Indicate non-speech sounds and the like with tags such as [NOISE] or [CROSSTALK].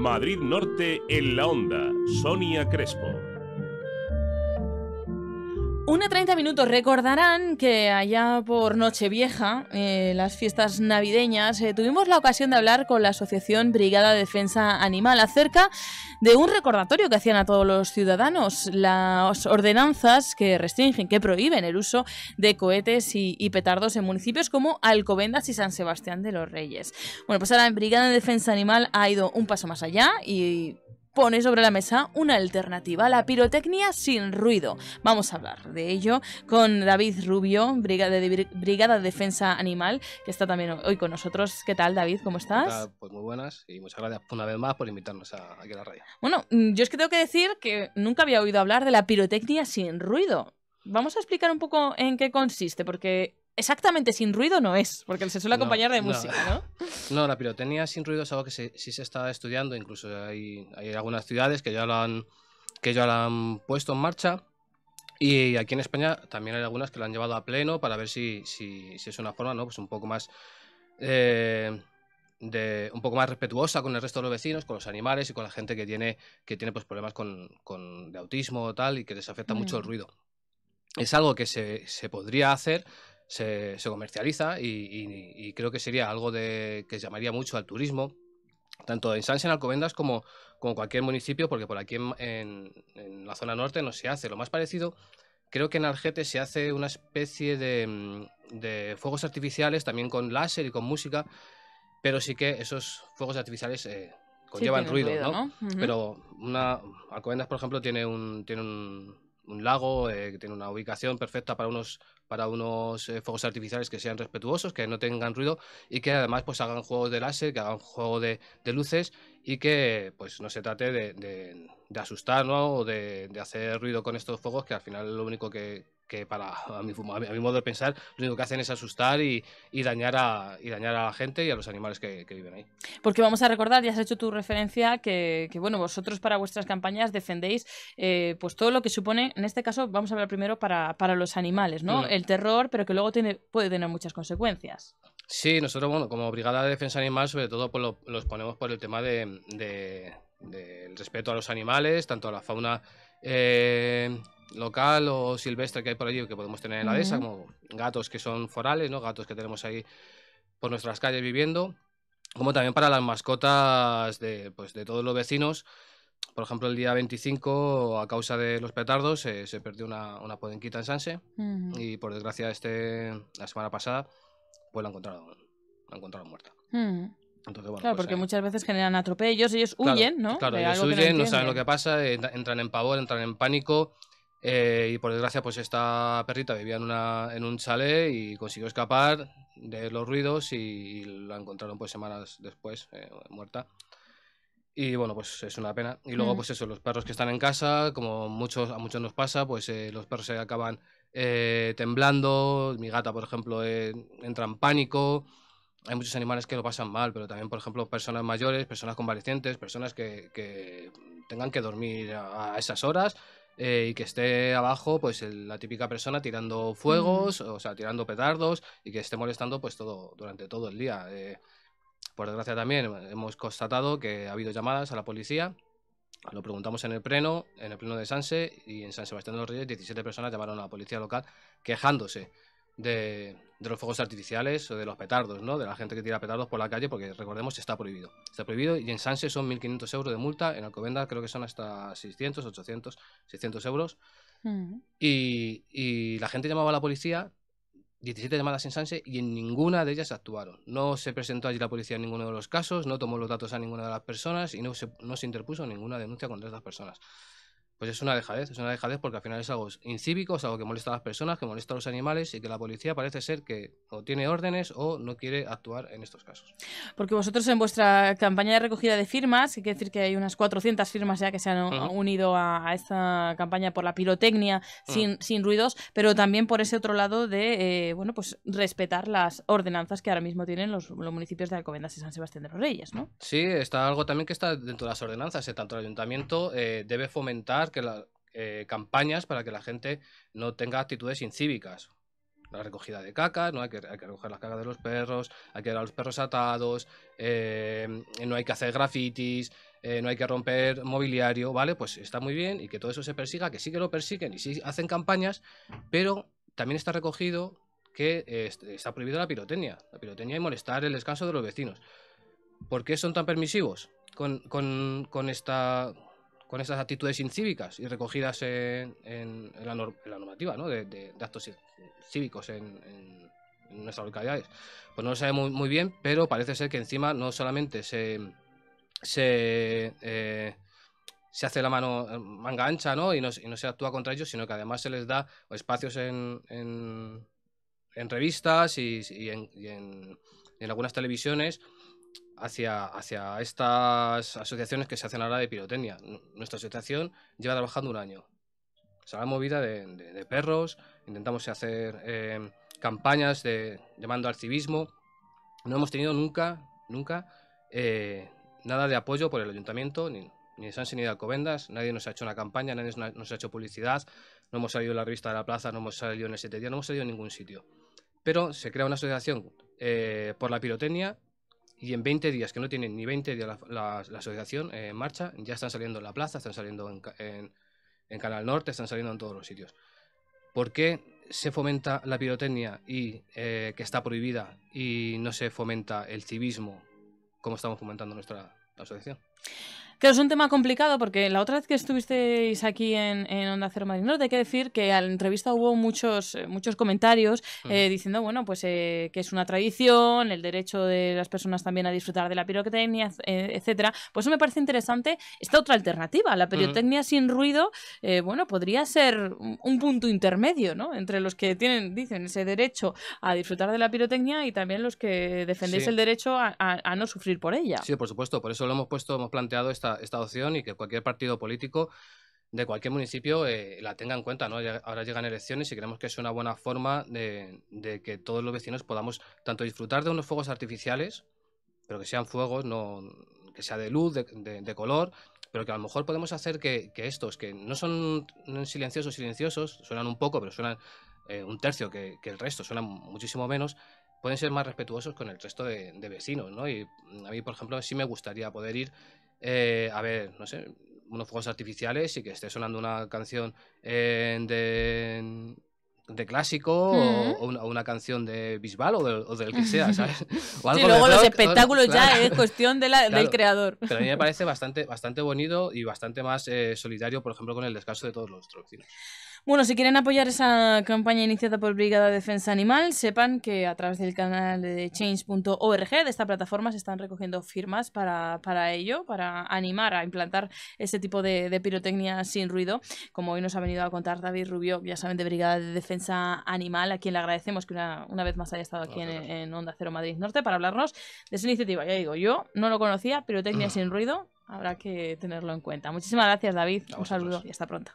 Madrid Norte en la Onda, Sonia Crespo. Una 30 minutos. Recordarán que allá por Nochevieja, eh, las fiestas navideñas, eh, tuvimos la ocasión de hablar con la Asociación Brigada de Defensa Animal acerca de un recordatorio que hacían a todos los ciudadanos, las ordenanzas que restringen, que prohíben el uso de cohetes y, petardos en municipios como Alcobendas y San Sebastián de los Reyes. Bueno, pues ahora la Brigada de Defensa Animal ha ido un paso más allá y pone sobre la mesa una alternativa, la pirotecnia sin ruido. Vamos a hablar de ello con David Rubio, Brigada de, Brigada de Defensa Animal, que está también hoy con nosotros. ¿Qué tal, David? ¿Cómo estás? Pues muy buenas y muchas gracias una vez más por invitarnos a, aquí a la radio. Bueno, mm, yo es que tengo que decir que nunca había oído hablar de la pirotecnia sin ruido. Vamos a explicar un poco en qué consiste, porque exactamente sin ruido no es, porque se suele acompañar de música, no. [LAUGHS] ¿no? la pirotecnia sin ruido es algo que sí se, si se está estudiando, incluso hay, algunas ciudades que ya lo han, que ya lo han puesto en marcha. Y aquí en España también hay algunas que lo han llevado a pleno para ver si, si, es una forma, ¿no? Pues un poco más. Eh, de, un poco más respetuosa con el resto de los vecinos, con los animales y con la gente que tiene, que tiene pues, problemas con, con de autismo o tal y que les afecta mucho el mm. ruido. Es algo que se, se podría hacer, se, comercializa y, creo que sería algo que llamaría mucho al turismo, tanto en en Alcobendas como, como cualquier municipio, porque por aquí en, la zona norte no se hace. Lo más parecido, creo que en Algete se hace una especie mm, de, fuegos artificiales, también con láser y con música, pero sí que esos fuegos artificiales... Eh, conllevan ruido, ¿no? Pero una Alcobendas, por ejemplo, tiene un tiene un, un lago eh, que tiene una ubicación perfecta para unos, para unos eh, fuegos artificiales que sean respetuosos, que no tengan ruido y que además pues hagan juegos de láser, que hagan juego de, luces y que pues no se trate de, asustar o de, de hacer ruido con estos fuegos que al final lo único que, que para [LAUGHS] a mi, modo de pensar, lo único que hacen es asustar y, dañar, a, y dañar a la gente y a los animales que, viven ahí. Porque vamos a recordar, ya has hecho tu referencia, que, bueno, vosotros para vuestras campañas defendéis eh, pues todo lo que supone, en este caso vamos a hablar primero para, los animales, ¿no? El terror, pero que luego tiene, puede tener muchas consecuencias. Sí, nosotros, bueno, como Brigada de Defensa Animal, sobre todo pues los ponemos por el tema del respeto a los animales, tanto a la fauna eh, local o silvestre que hay por allí que podemos tener en la dehesa, como gatos que son forales, ¿no? Gatos que tenemos ahí por nuestras calles viviendo, como también para las mascotas de, pues, de todos los vecinos. Por ejemplo, el día 25, a causa de los petardos, eh, se perdió una, una, podenquita en Sanse y por desgracia este, la semana pasada pues la encontraron, la encontraron muerta. claro, pues, porque eh, muchas veces generan atropellos, ellos huyen, ¿no? Claro, ellos huyen, no, no saben lo que pasa, entran en pavor, entran en pánico, eh, y por desgracia, pues esta perrita vivía en, una, en un chalet y consiguió escapar de los ruidos y, la encontraron pues semanas después eh, muerta. Y bueno, pues es una pena. Y luego, mm. pues eso, los perros que están en casa, como muchos, a muchos nos pasa, pues eh, los perros se acaban temblando. Mi gata, por ejemplo, entra en pánico. Hay muchos animales que lo pasan mal, pero también, por ejemplo, personas mayores, personas convalecientes, personas que, que tengan que dormir a esas horas eh, y que esté abajo pues la típica persona tirando fuegos, o sea, tirando petardos y que esté molestando pues todo durante todo el día. Eh, por desgracia también hemos constatado que ha habido llamadas a la policía. Lo preguntamos en el pleno, en el pleno de Sanse y en San Sebastián de los Reyes 17 personas llamaron a la policía local quejándose de, los fuegos artificiales o de los petardos, ¿no? De la gente que tira petardos por la calle, porque recordemos está prohibido. Está prohibido y en Sanse son 1.500 euros de multa, en Alcobenda creo que son hasta 600, 800, 600 euros. Mm. Y, la gente llamaba a la policía, 17 llamadas en Sanse y en ninguna de ellas actuaron. No se presentó allí la policía en ninguno de los casos, no tomó los datos a ninguna de las personas y no se, no se interpuso ninguna denuncia contra estas personas. Pues es una dejadez, es una dejadez porque al final es algo incívico, es algo que molesta a las personas, que molesta a los animales y que la policía parece ser que o tiene órdenes o no quiere actuar en estos casos. Porque vosotros en vuestra campaña de recogida de firmas, hay que decir que hay unas 400 firmas ya que se han unido a, esta campaña por la pirotecnia sin, sin ruidos, pero también por ese otro lado de eh, bueno pues respetar las ordenanzas que ahora mismo tienen los, municipios de Alcobendas y San Sebastián de los Reyes, ¿no? Sí, está algo también que está dentro de las ordenanzas, eh, tanto el ayuntamiento eh, debe fomentar que las eh, campañas para que la gente no tenga actitudes incívicas. La recogida de caca, ¿no? hay, que, recoger las cacas de los perros, hay que dar a los perros atados, eh, no hay que hacer grafitis, eh, no hay que romper mobiliario, ¿vale? Pues está muy bien y que todo eso se persiga, que sí que lo persiguen y sí hacen campañas, pero también está recogido que está prohibida la pirotecnia, la pirotecnia y molestar el descanso de los vecinos. ¿Por qué son tan permisivos con, con, con, esta, con esas actitudes incívicas y recogidas en, la, normativa ¿no? de, actos cívicos en, nuestras localidades. Pues no lo sabemos muy, bien, pero parece ser que encima no solamente se, se, eh, se hace la mano eh, manga ancha ¿no? Y, no, se actúa contra ellos, sino que además se les da espacios en, revistas y, y en algunas televisiones hacia, hacia estas asociaciones que se hacen ahora de pirotecnia. Nuestra asociación lleva trabajando un año. ...se ha la movida de, perros, intentamos hacer eh, campañas de, llamando al civismo. No hemos tenido nunca, nunca eh, nada de apoyo por el ayuntamiento, ni, ni de Sanse ni Alcobendas. Nadie nos ha hecho una campaña, nadie nos ha hecho publicidad. No hemos salido en la revista de la plaza, no hemos salido en el 7 día, no hemos salido en ningún sitio. Pero se crea una asociación eh, por la pirotecnia y en 20 días, que no tienen ni 20 días la, asociación en marcha, ya están saliendo en la plaza, están saliendo en, en, Canal Norte, están saliendo en todos los sitios. ¿Por qué se fomenta la pirotecnia y eh, que está prohibida y no se fomenta el civismo como estamos fomentando nuestra asociación? que es un tema complicado porque la otra vez que estuvisteis aquí en, en Onda Cero Madrid Norte, hay que decir que a la entrevista hubo muchos, eh, muchos comentarios eh, mm. diciendo, bueno, pues eh, que es una tradición, el derecho de las personas también a disfrutar de la pirotecnia, etcétera. Pues eso me parece interesante. Esta otra alternativa, la mm. pirotecnia sin ruido, bueno, podría ser un punto intermedio, ¿no? Entre los que tienen, dicen, ese derecho a disfrutar de la pirotecnia y también los que defendéis el derecho a, no sufrir por ella. Sí, por supuesto. Por eso lo hemos puesto, hemos planteado esta esta, opción y que cualquier partido político de cualquier municipio eh, la tenga en cuenta. Ahora llegan elecciones y creemos que es una buena forma de, que todos los vecinos podamos tanto disfrutar de unos fuegos artificiales, pero que sean fuegos, que sea de luz, de, color, pero que a lo mejor podemos hacer que, estos, que no son silenciosos, silenciosos, suenan un poco, pero suenan eh, un tercio que, el resto, suenan muchísimo menos, pueden ser más respetuosos con el resto de, vecinos, Y a mí, por ejemplo, sí me gustaría poder ir eh, a ver, no sé, unos fuegos artificiales y que esté sonando una canción eh, de, clásico o, una, canción de Bisbal o, de, del que sea, ¿sabes? [LAUGHS] sí, luego los espectáculos ya ¿eh? es cuestión del creador. Pero a mí me [LAUGHS] parece bastante, bastante bonito y bastante más solidario, por ejemplo, con el descanso de todos los trocinos. Bueno, si quieren apoyar esa campaña iniciada por Brigada Defensa Animal, sepan que a través del canal de change.org de esta plataforma se están recogiendo firmas para, ello, para animar a implantar ese tipo de, pirotecnia sin ruido. Como hoy nos ha venido a contar David Rubio, ya saben, de Brigada de Defensa Animal, a quien le agradecemos que una, vez más haya estado aquí en, en, Onda Cero Madrid Norte para hablarnos de esa iniciativa. Ya digo, yo no lo conocía, pirotecnia [CLEARS THROAT] sin ruido, habrá que tenerlo en cuenta. Muchísimas gracias, David. Un saludo y hasta pronto.